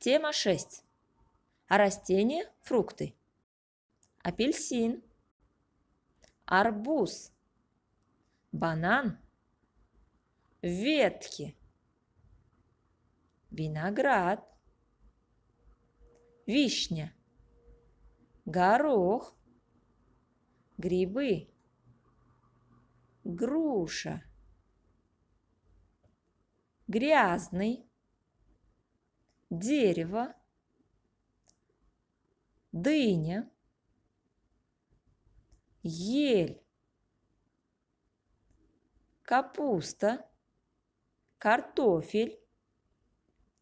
Тема 6. Растения, фрукты. Апельсин. Арбуз. Банан. Ветки. Виноград. Вишня. Горох. Грибы. Груша. Грязный дерево, дыня, ель, капуста, картофель,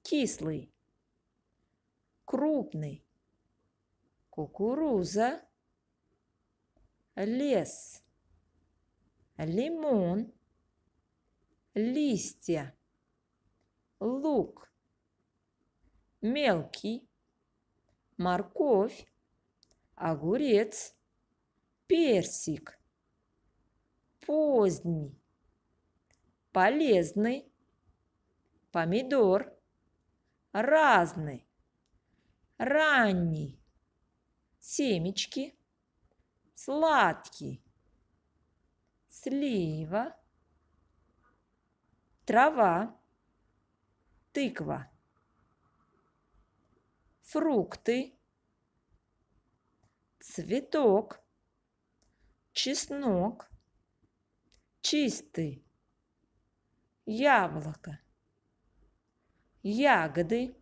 кислый, крупный, кукуруза, лес, лимон, листья, лук – мелкий, морковь, огурец, персик, поздний, полезный, помидор, разный, ранний, семечки, сладкий, слива, трава, тыква фрукты, цветок, чеснок, чистый, яблоко, ягоды,